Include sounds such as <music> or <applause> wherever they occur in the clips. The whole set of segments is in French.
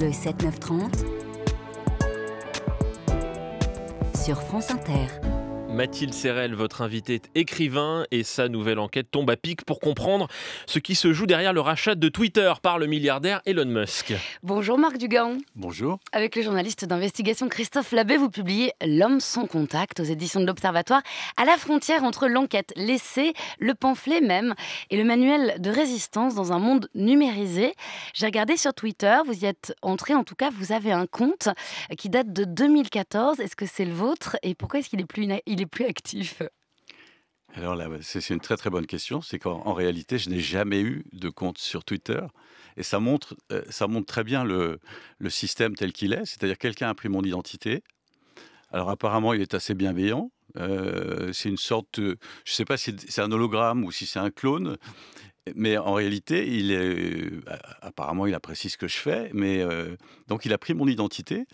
le 7-9-30 sur France Inter. Mathilde Serrel, votre invité est écrivain et sa nouvelle enquête tombe à pic pour comprendre ce qui se joue derrière le rachat de Twitter par le milliardaire Elon Musk. Bonjour Marc Dugan. Bonjour. Avec le journaliste d'investigation Christophe Labbé, vous publiez L'homme sans contact aux éditions de l'Observatoire, à la frontière entre l'enquête, laissée, le pamphlet même et le manuel de résistance dans un monde numérisé. J'ai regardé sur Twitter, vous y êtes entré, en tout cas vous avez un compte qui date de 2014. Est-ce que c'est le vôtre et pourquoi est-ce qu'il est plus plus actif alors là, c'est une très très bonne question. C'est qu'en réalité, je n'ai jamais eu de compte sur Twitter. Et ça montre, euh, ça montre très bien le, système tel qu'il est. C'est-à-dire quelqu'un a pris mon identité. Alors apparemment, il est assez bienveillant. Euh, c'est une sorte, je ne sais pas si c'est un hologramme ou si c'est un clone, mais en réalité, il est, euh, apparemment, il apprécie ce que je fais. Mais euh, donc, il a pris mon identité.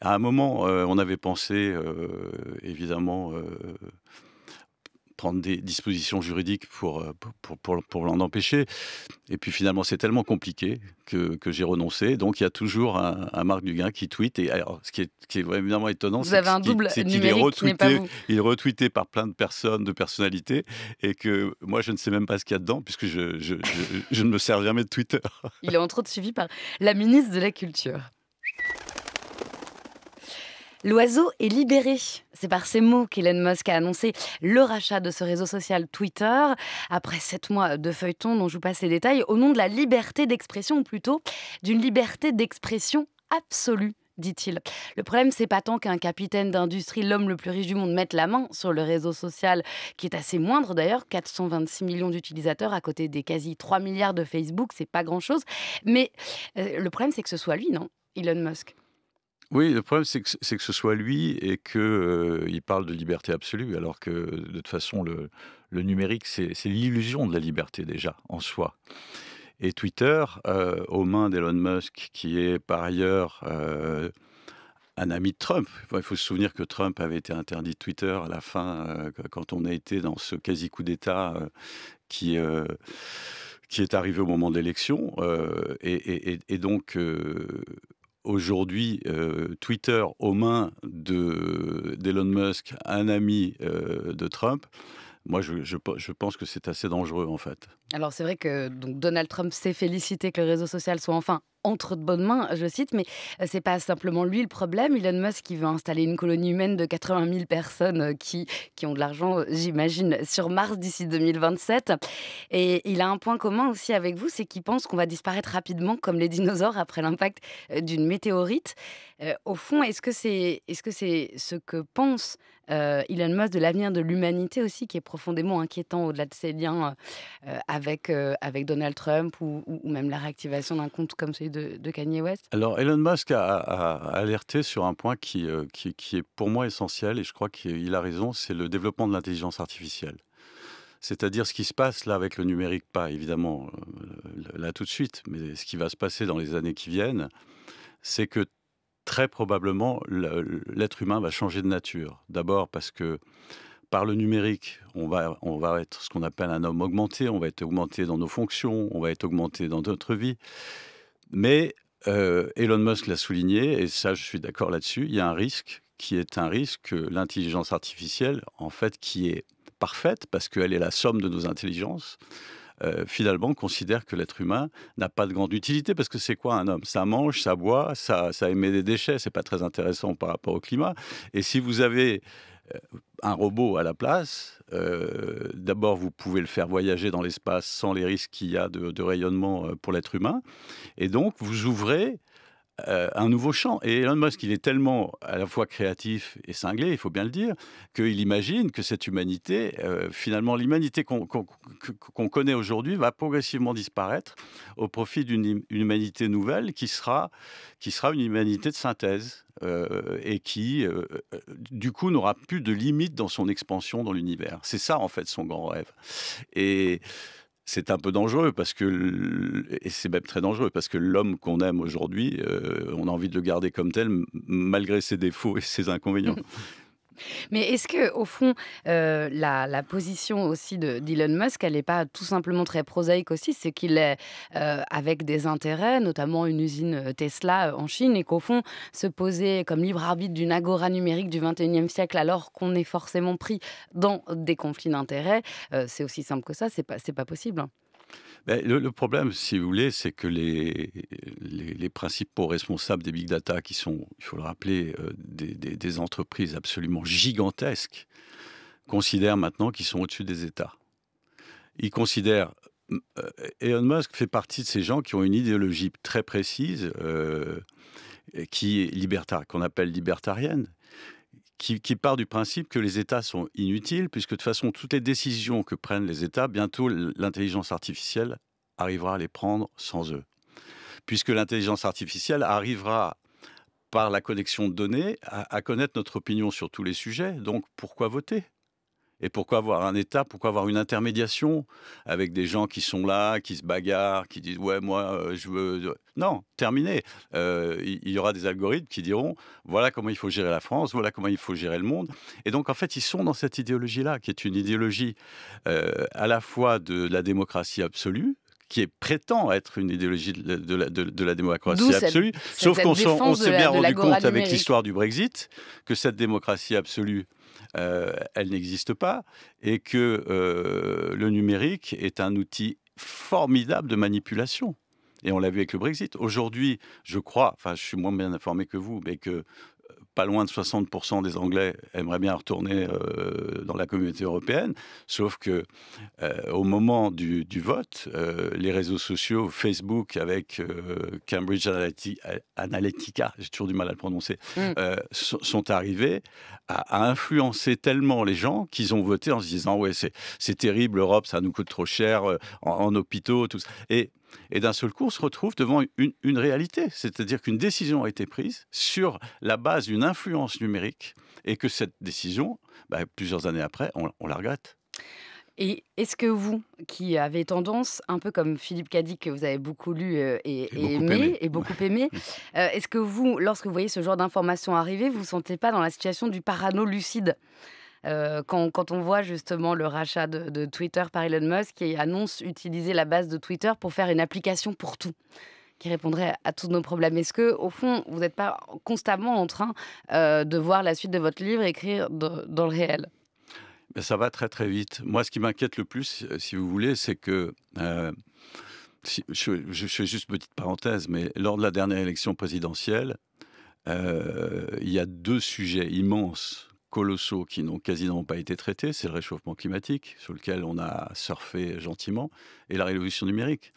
À un moment, euh, on avait pensé, évidemment, prendre des dispositions juridiques euh, pour, pour, pour, l'en empêcher. Et puis finalement, c'est tellement compliqué que, que j'ai renoncé. Donc il y a toujours un, Marc Duguin qui tweet. Et alors, ce qui est, évidemment étonnant, c'est qu'il est retweeté, il retweeté par plein de personnes, de personnalités, et que moi, je ne sais même pas ce qu'il y a dedans, puisque je, je, je, je ne me sers jamais de Twitter. Il est entre autres suivi par la ministre de la Culture. L'oiseau est libéré. C'est par ces mots qu'Elon Musk a annoncé le rachat de ce réseau social Twitter, après sept mois de feuilleton dont je vous passe les détails, au nom de la liberté d'expression, ou plutôt d'une liberté d'expression absolue dit-il. Le problème, c'est pas tant qu'un capitaine d'industrie, l'homme le plus riche du monde, mette la main sur le réseau social, qui est assez moindre d'ailleurs, 426 millions d'utilisateurs à côté des quasi 3 milliards de Facebook, c'est pas grand-chose. Mais euh, le problème, c'est que ce soit lui, non Elon Musk. Oui, le problème, c'est que, que, ce soit lui et qu'il euh, parle de liberté absolue, alors que de toute façon, le, numérique, c'est l'illusion de la liberté déjà, en soi. Et Twitter, euh, aux mains d'Elon Musk, qui est par ailleurs euh, un ami de Trump. il faut se souvenir que Trump avait été interdit de Twitter à la fin, quand on a été dans ce quasi-coup d'État qui, qui est arrivé au moment de l'élection. et, donc, aujourd'hui euh, Twitter aux mains d'Elon Musk, un ami euh, de Trump, moi, je, pense que c'est assez dangereux, en fait. Alors, c'est vrai que Donald Trump s'est félicité que le réseau social soit enfin entre de bonnes mains, je cite, mais euh, c'est pas simplement lui le problème. Elon Musk qui veut installer une colonie humaine de 80 000 personnes euh, qui, qui ont de l'argent, euh, j'imagine, sur Mars d'ici 2027. Et il a un point commun aussi avec vous, c'est qu'il pense qu'on va disparaître rapidement comme les dinosaures après l'impact d'une météorite. au fond, est-ce que c'est est -ce, que pensent ce que pense euh, Elon Musk de l'avenir de l'humanité aussi, qui est profondément inquiétant au-delà de ses liens euh, euh, avec, avec Donald Trump ou, même la réactivation d'un compte comme celui de, Kanye West Alors, Elon Musk a, alerté sur un point qui, qui, qui, est pour moi essentiel, et je crois qu'il a raison, c'est le développement de l'intelligence artificielle. C'est-à-dire ce qui se passe là avec le numérique, pas évidemment là tout de suite, mais ce qui va se passer dans les années qui viennent, c'est que très probablement, l'être humain va changer de nature. D'abord parce que par le numérique, on va, on va être ce qu'on appelle un homme augmenté, on va être augmenté dans nos fonctions, on va être augmenté dans notre vie. Mais euh, Elon Musk l'a souligné, et ça je suis d'accord là-dessus, il y a un risque qui est un risque que l'intelligence artificielle, en fait, qui est parfaite, parce qu'elle est la somme de nos intelligences, euh, finalement considère que l'être humain n'a pas de grande utilité parce que c'est quoi un homme Ça mange, ça boit, ça, émet des déchets, c'est pas très intéressant par rapport au climat. Et si vous avez euh, un robot à la place, euh, d'abord vous pouvez le faire voyager dans l'espace sans les risques qu'il y a de rayonnement pour l'être humain, et donc vous ouvrez euh, un nouveau champ. Et Elon Musk, il est tellement à la fois créatif et cinglé, il faut bien le dire, qu'il imagine que cette humanité, euh, finalement, l'humanité qu'on connaît aujourd'hui va progressivement disparaître au profit d'une hum, humanité nouvelle qui sera, qui sera une humanité de synthèse. Euh, et qui, du coup, n'aura plus de limite dans son expansion dans l'univers. C'est ça, en fait, son grand rêve. Et c'est un peu dangereux parce que et c'est même très dangereux parce que l'homme qu'on aime aujourd'hui, euh, on a envie de le garder comme tel malgré ses défauts et ses inconvénients. <laughs> <laughs> Mais est-ce que, au fond, euh, la, position aussi de d'Elon Musk, elle n'est pas tout simplement très prosaïque aussi C'est qu'il est, euh, avec des intérêts, notamment une usine euh, Tesla en Chine, et qu'au fond, se poser comme libre arbitre d'une agora numérique du 21e siècle, alors qu'on est forcément pris dans des conflits d'intérêts, c'est aussi simple que ça, c'est pas, pas possible. Hein. Ben, le, problème, si vous voulez, c'est que les, les, principaux responsables des big data, qui sont, il faut le rappeler, euh, des, entreprises absolument gigantesques, considèrent maintenant qu'ils sont au-dessus des États. Ils considèrent... Euh, Elon Musk fait partie de ces gens qui ont une idéologie très précise, euh, qui est libertaire, qu'on appelle libertarienne, qui, part du principe que les États sont inutiles, puisque de toute façon, toutes les décisions que prennent les États, bientôt l'intelligence artificielle arrivera à les prendre sans eux. Puisque l'intelligence artificielle arrivera, par la connexion de données, à connaître notre opinion sur tous les sujets, donc pourquoi voter et pourquoi avoir un État Pourquoi avoir une intermédiation avec des gens qui sont là, qui se bagarrent, qui disent ouais moi euh, je veux non terminé. Euh, il y aura des algorithmes qui diront voilà comment il faut gérer la France, voilà comment il faut gérer le monde. Et donc en fait ils sont dans cette idéologie là qui est une idéologie euh, à la fois de la démocratie absolue qui est, prétend être une idéologie de la, de démocratie absolue. Sauf qu'on s'est bien rendu compte avec l'histoire du Brexit que cette démocratie absolue, euh, elle n'existe pas et que euh, le numérique est un outil formidable de manipulation. Et on l'a vu avec le Brexit. Aujourd'hui, je crois, enfin, je suis moins bien informé que vous, mais que pas loin de 60% des Anglais aimeraient bien retourner euh, dans la communauté européenne, sauf que euh, au moment du, vote, euh, les réseaux sociaux, Facebook avec Cambridge Analytica, j'ai toujours du mal à le prononcer, mm. sont arrivés à, influencer tellement les gens qu'ils ont voté en se disant ouais c'est terrible l'Europe, ça nous coûte trop cher en, hôpitaux, tout ça. Et d'un seul coup, on se retrouve devant une, réalité, c'est-à-dire qu'une décision a été prise sur la base d'une influence numérique et que cette décision, bah, plusieurs années après, on, la regrette. Et est-ce que vous, qui avez tendance, un peu comme Philippe Cadic, que vous avez beaucoup lu euh, et, aimé, et beaucoup aimé, <laughs> euh, est-ce que vous, lorsque vous voyez ce genre d'informations arriver, vous ne vous sentez pas dans la situation du parano lucide euh, quand, on voit justement le rachat de, Twitter par Elon Musk qui annonce utiliser la base de Twitter pour faire une application pour tout qui répondrait à tous nos problèmes. Est-ce que, au fond, vous n'êtes pas constamment en train euh, de voir la suite de votre livre écrire dans le réel ben, Ça va très très vite. Moi, ce qui m'inquiète le plus, si vous voulez, c'est que euh, je, fais juste petite parenthèse, mais lors de la dernière élection présidentielle, il y a deux sujets immenses colossaux qui n'ont quasiment pas été traités, c'est le réchauffement climatique, sur lequel on a surfé gentiment, et la révolution numérique.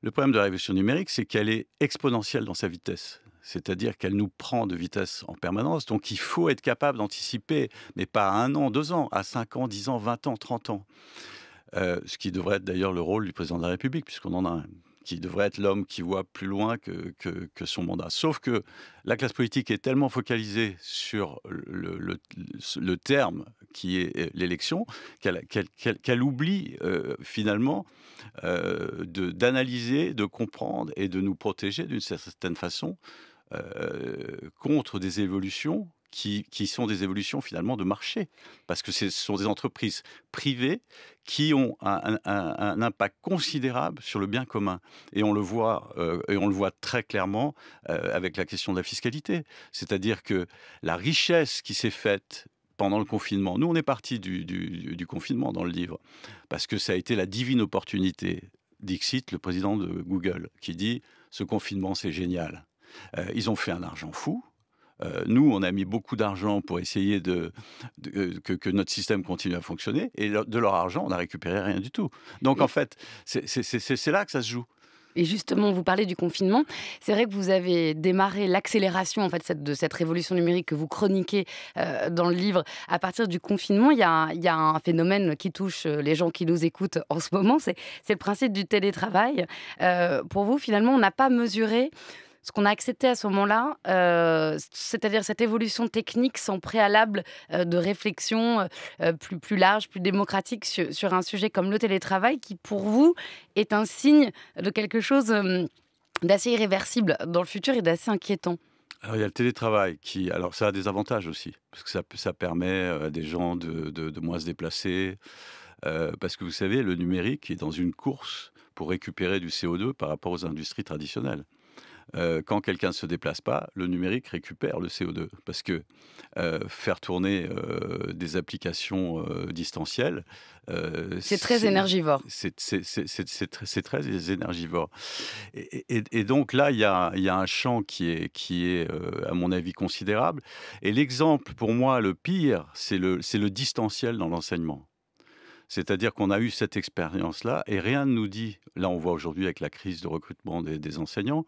Le problème de la révolution numérique, c'est qu'elle est exponentielle dans sa vitesse. C'est-à-dire qu'elle nous prend de vitesse en permanence. Donc il faut être capable d'anticiper, mais pas à un an, deux ans, à cinq ans, dix ans, vingt ans, trente ans. Euh, ce qui devrait être d'ailleurs le rôle du président de la République, puisqu'on en a un qui devrait être l'homme qui voit plus loin que, que, son mandat. Sauf que la classe politique est tellement focalisée sur le, le, terme qui est euh, l'élection qu'elle qu'elle oublie euh, finalement euh, d'analyser, de, comprendre et de nous protéger d'une certaine façon euh, contre des évolutions qui, sont des évolutions finalement de marché, parce que ce sont des entreprises privées qui ont un, impact considérable sur le bien commun. Et on le voit, euh, et on le voit très clairement euh, avec la question de la fiscalité. C'est-à-dire que la richesse qui s'est faite pendant le confinement. Nous, on est parti du, confinement dans le livre, parce que ça a été la divine opportunité d'Ixit, le président de Google, qui dit, ce confinement, c'est génial. Euh, ils ont fait un argent fou, euh, nous, on a mis beaucoup d'argent pour essayer de, euh, que, notre système continue à fonctionner, et de leur argent, on n'a récupéré rien du tout. Donc en fait, c'est là que ça se joue. Et justement, vous parlez du confinement. C'est vrai que vous avez démarré l'accélération en fait de cette révolution numérique que vous chroniquez euh, dans le livre à partir du confinement. Il y, a un, phénomène qui touche les gens qui nous écoutent en ce moment, c'est le principe du télétravail. pour vous, finalement, on n'a pas mesuré ce qu'on a accepté à ce moment-là, euh, c'est-à-dire cette évolution technique sans préalable euh, de réflexion euh, plus, plus large, plus démocratique sur, un sujet comme le télétravail, qui pour vous est un signe de quelque chose d'assez irréversible dans le futur et d'assez inquiétant. Alors, il y a le télétravail qui, alors ça a des avantages aussi, parce que ça, ça permet à des gens de moins se déplacer, parce que vous savez, le numérique est dans une course pour récupérer du CO2 par rapport aux industries traditionnelles. Euh, quand quelqu'un ne se déplace pas, le numérique récupère le CO2. Parce que euh, faire tourner euh, des applications distancielles... c'est très énergivore. C'est très, énergivore. Et, donc là, il y a, un champ qui est, qui est à mon avis, considérable. Et l'exemple, pour moi, le pire, c'est le, le distanciel dans l'enseignement. C'est-à-dire qu'on a eu cette expérience-là et rien ne nous dit, là on voit aujourd'hui avec la crise de recrutement des, enseignants,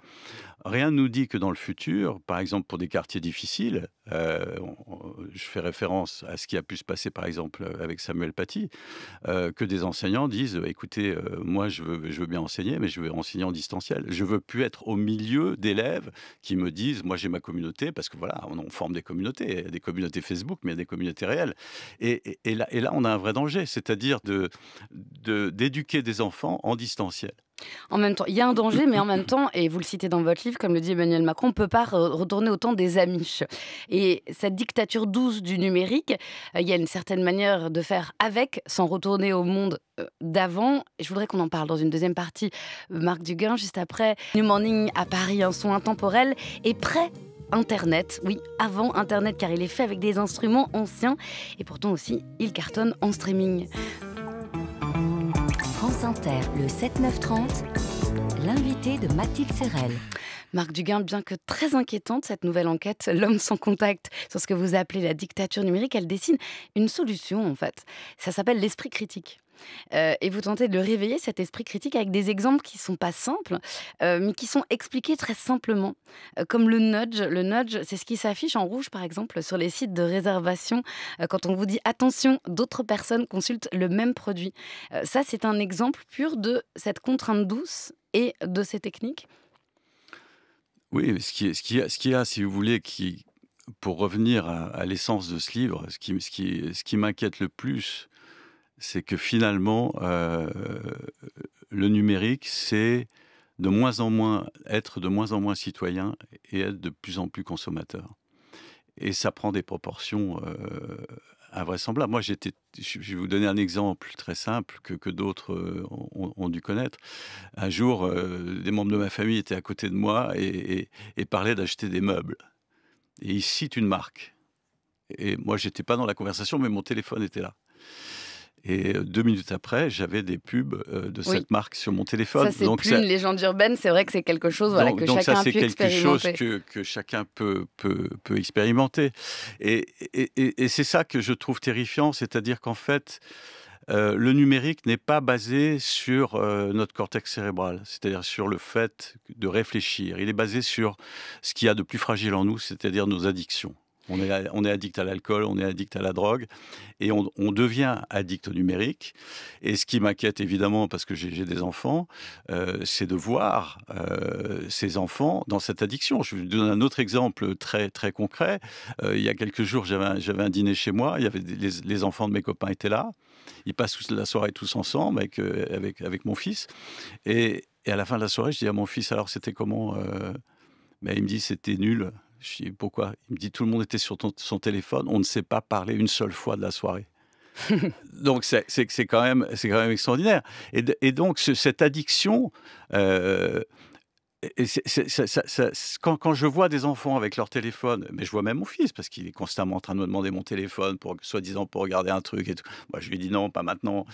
rien ne nous dit que dans le futur, par exemple pour des quartiers difficiles, euh, je fais référence à ce qui a pu se passer par exemple avec Samuel Paty, euh, que des enseignants disent, écoutez, euh, moi je veux, je veux bien enseigner, mais je veux enseigner en distanciel. Je veux plus être au milieu d'élèves qui me disent, moi j'ai ma communauté, parce que voilà, on, forme des communautés, des communautés Facebook, mais il y a des communautés réelles. Et, là, et là on a un vrai danger, c'est-à-dire de, d'éduquer des enfants en distanciel. En même temps, il y a un danger, mais en même temps, et vous le citez dans votre livre, comme le dit Emmanuel Macron, on ne peut pas retourner au temps des Amish. Et cette dictature douce du numérique, euh, il y a une certaine manière de faire avec, sans retourner au monde euh, d'avant. Je voudrais qu'on en parle dans une deuxième partie. Euh, Marc Duguin, juste après. New Morning à Paris, un son intemporel, est prêt Internet. Oui, avant Internet, car il est fait avec des instruments anciens et pourtant aussi il cartonne en streaming. France Inter, le 7-9-30, l'invité de Mathilde Serrel. Marc Duguin, bien que très inquiétante, cette nouvelle enquête, l'homme sans contact, sur ce que vous appelez la dictature numérique, elle dessine une solution en fait. Ça s'appelle l'esprit critique. Euh, et vous tentez de réveiller cet esprit critique avec des exemples qui ne sont pas simples, euh, mais qui sont expliqués très simplement, euh, comme le nudge. Le nudge, c'est ce qui s'affiche en rouge, par exemple, sur les sites de réservation, quand on vous dit attention, d'autres personnes consultent le même produit. ça, c'est un exemple pur de cette contrainte douce et de ces techniques. Oui, ce qu'il ce qui a, ce qui a, si vous voulez, qui, pour revenir à, l'essence de ce livre, ce qui m'inquiète le plus, c'est que finalement, euh, le numérique, c'est de moins en moins être de moins en moins citoyen et être de plus en plus consommateur. Et ça prend des proportions euh, invraisemblables. Moi, je vais vous donner un exemple très simple que, d'autres euh, ont, dû connaître. Un jour, des membres de ma famille étaient à côté de moi et, et parlaient d'acheter des meubles. Et ils citent une marque. Et moi, n'étais pas dans la conversation, mais mon téléphone était là. Et euh, deux minutes après, j'avais des pubs euh, de cette marque sur mon téléphone. Ça, c'est plus une légende urbaine. C'est vrai que c'est quelque chose voilà, que chacun ça, c'est quelque chose que, chacun peut, peut, expérimenter. Et, et, et, c'est ça que je trouve terrifiant, c'est-à-dire qu'en fait, euh, le numérique n'est pas basé sur notre cortex cérébral, c'est-à-dire sur le fait de réfléchir. Il est basé sur ce qu'il y a de plus fragile en nous, c'est-à-dire nos addictions. On est, addict à l'alcool, on est addict à la drogue, et on, devient addict au numérique. Et ce qui m'inquiète évidemment, parce que j'ai des enfants, euh, c'est de voir euh, ces enfants dans cette addiction. Je vous donne un autre exemple très très concret. Euh, il y a quelques jours, j'avais un, dîner chez moi, il y avait les, enfants de mes copains étaient là. Ils passent la soirée tous ensemble avec, avec, mon fils. Et, à la fin de la soirée, je dis à mon fils, alors c'était comment Mais Il me dit, c'était nul. Je dis pourquoi Il me dit tout le monde était sur son téléphone, on ne s'est pas parlé une seule fois de la soirée. <laughs> donc c'est quand même c'est quand même extraordinaire. Et, donc cette addiction. Euh, quand, quand, je vois des enfants avec leur téléphone, mais je vois même mon fils parce qu'il est constamment en train de me demander mon téléphone pour soi-disant pour regarder un truc et Moi, je lui dis non, pas maintenant.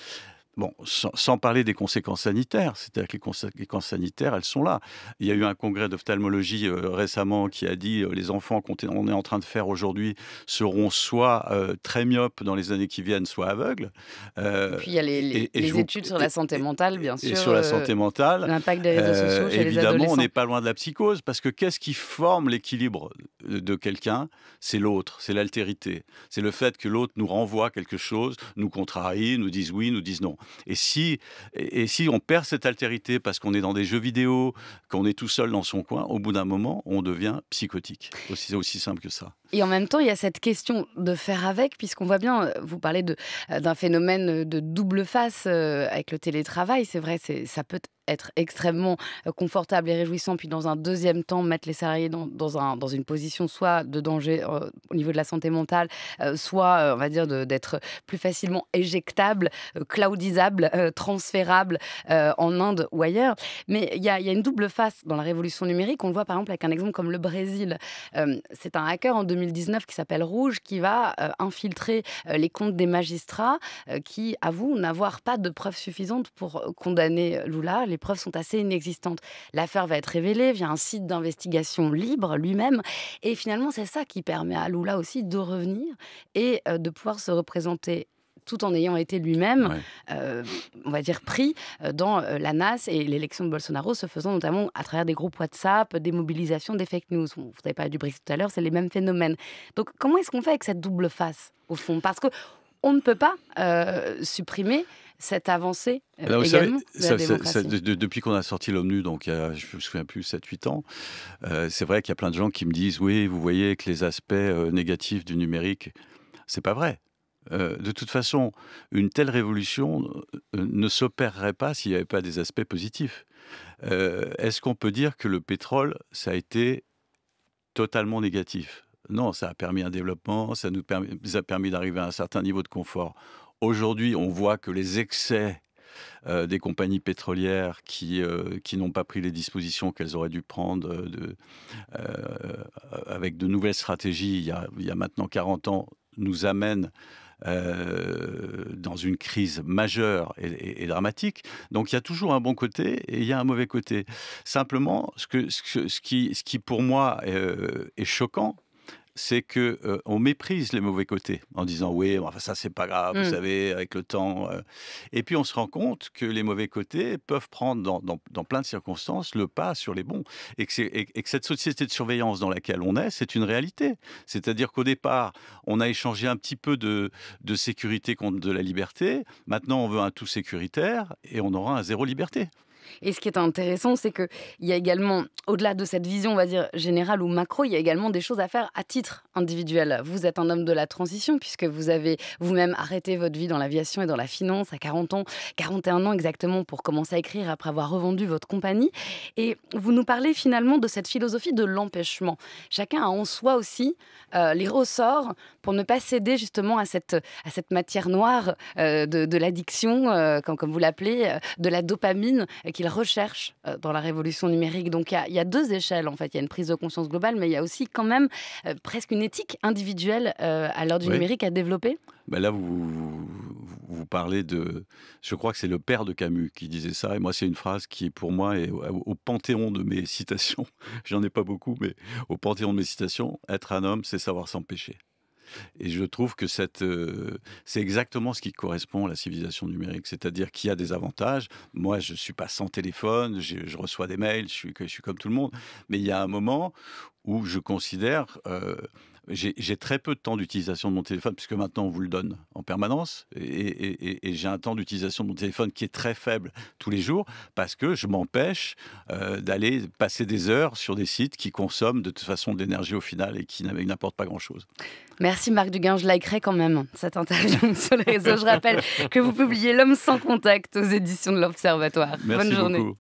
Bon, sans, parler des conséquences sanitaires, c'est-à-dire que les conséquences sanitaires, elles sont là. Il y a eu un congrès d'ophtalmologie euh, récemment qui a dit que euh, les enfants qu'on est en train de faire aujourd'hui seront soit euh, très myopes dans les années qui viennent, soit aveugles. et puis il y a les, études sur la santé mentale, bien sûr. Et sur la santé mentale. L'impact des réseaux sociaux Évidemment, on n'est pas loin de la psychose, parce que qu'est-ce qui forme l'équilibre de quelqu'un C'est l'autre, c'est l'altérité. C'est le fait que l'autre nous renvoie quelque chose, nous contrarie, nous dise oui, nous dise non. Et si, et, si on perd cette altérité parce qu'on est dans des jeux vidéo, qu'on est tout seul dans son coin, au bout d'un moment, on devient psychotique. C'est aussi simple que ça. Et en même temps, il y a cette question de faire avec, puisqu'on voit bien, euh, vous parlez euh, d'un phénomène de double face euh, avec le télétravail. C'est vrai, ça peut être extrêmement confortable et réjouissant, puis dans un deuxième temps, mettre les salariés dans, un, dans une position soit de danger au niveau de la santé mentale, soit, on va dire, d'être plus facilement éjectable, cloudisable, <laughs> transférable en Inde ou ailleurs. Mais il y, y, a une double face dans la révolution numérique. On le voit par exemple avec un exemple comme le Brésil. C'est un hacker en 2019 qui s'appelle Rouge qui va infiltrer les comptes des magistrats qui avouent n'avoir pas de preuves suffisantes pour condamner Lula. Les les preuves sont assez inexistantes. L'affaire va être révélée via un site d'investigation libre lui-même. Et finalement, c'est ça qui permet à Lula aussi de revenir et euh, de pouvoir se représenter tout en ayant été lui-même, euh, on va dire, pris euh, dans la NAS et l'élection de Bolsonaro se faisant notamment à travers des groupes WhatsApp, des mobilisations, des fake news. Vous avez pas du Brexit tout à l'heure, c'est les mêmes phénomènes. Donc comment est-ce qu'on fait avec cette double face, au fond Parce que on ne peut pas euh, supprimer cette avancée depuis qu'on a sorti l'ONU, donc il y a, je ne me souviens plus, 7-8 ans, euh, c'est vrai qu'il y a plein de gens qui me disent, oui, vous voyez que les aspects euh, négatifs du numérique, c'est pas vrai. de toute façon, une telle révolution ne s'opérerait pas s'il n'y avait pas des aspects positifs. Est-ce qu'on peut dire que le pétrole, ça a été totalement négatif non, ça a permis un développement, ça nous a permis d'arriver à un certain niveau de confort. Aujourd'hui, on voit que les excès euh, des compagnies pétrolières qui, euh, qui n'ont pas pris les dispositions qu'elles auraient dû prendre euh, avec de nouvelles stratégies il y, a, maintenant 40 ans nous amènent dans une crise majeure et, dramatique. Donc il y a toujours un bon côté et il y a un mauvais côté. Simplement, ce, que, ce, qui, ce qui pour moi est choquant, c'est que euh, on méprise les mauvais côtés en disant oui, enfin ça c'est pas grave, vous mmh. savez, avec le temps. Euh. Et puis on se rend compte que les mauvais côtés peuvent prendre dans, plein de circonstances le pas sur les bons, et que, cette société de surveillance dans laquelle on est, c'est une réalité. C'est-à-dire qu'au départ, on a échangé un petit peu de sécurité contre de la liberté. Maintenant, on veut un tout sécuritaire et on aura un zéro liberté. Et ce qui est intéressant, c'est qu'il y a également, au-delà de cette vision, on va dire, générale ou macro, il y a également des choses à faire à titre individuel. Vous êtes un homme de la transition, puisque vous avez vous-même arrêté votre vie dans l'aviation et dans la finance à 40 ans, 41 ans exactement, pour commencer à écrire après avoir revendu votre compagnie. Et vous nous parlez finalement de cette philosophie de l'empêchement. Chacun a en soi aussi euh, les ressorts pour ne pas céder justement à cette, à cette matière noire euh, de, l'addiction, euh, comme, vous l'appelez, de la dopamine qu'il recherche euh, dans la révolution numérique. Donc il y, a deux échelles en fait. Il y a une prise de conscience globale, mais il y a aussi quand même euh, presque une éthique individuelle euh, à l'heure du numérique à développer. Ben là, vous, vous, parlez de. Je crois que c'est le père de Camus qui disait ça. Et moi, c'est une phrase qui, pour moi, est au, au panthéon de mes <laughs> citations. J'en ai pas beaucoup, mais au panthéon de mes citations, être un homme, c'est savoir s'empêcher. Et je trouve que euh, c'est exactement ce qui correspond à la civilisation numérique, c'est-à-dire qu'il y a des avantages. Moi, je ne suis pas sans téléphone, je, reçois des mails, je suis, comme tout le monde, mais il y a un moment où je considère euh, j'ai très peu de temps d'utilisation de mon téléphone, puisque maintenant on vous le donne en permanence, et, j'ai un temps d'utilisation de mon téléphone qui est très faible tous les jours, parce que je m'empêche euh, d'aller passer des heures sur des sites qui consomment de toute façon de l'énergie au final et qui n'apportent pas grand-chose. Merci Marc Duguin, je likerai quand même cette interview <laughs> sur les réseaux. Je rappelle que vous publiez L'homme sans contact aux éditions de l'Observatoire. Bonne journée.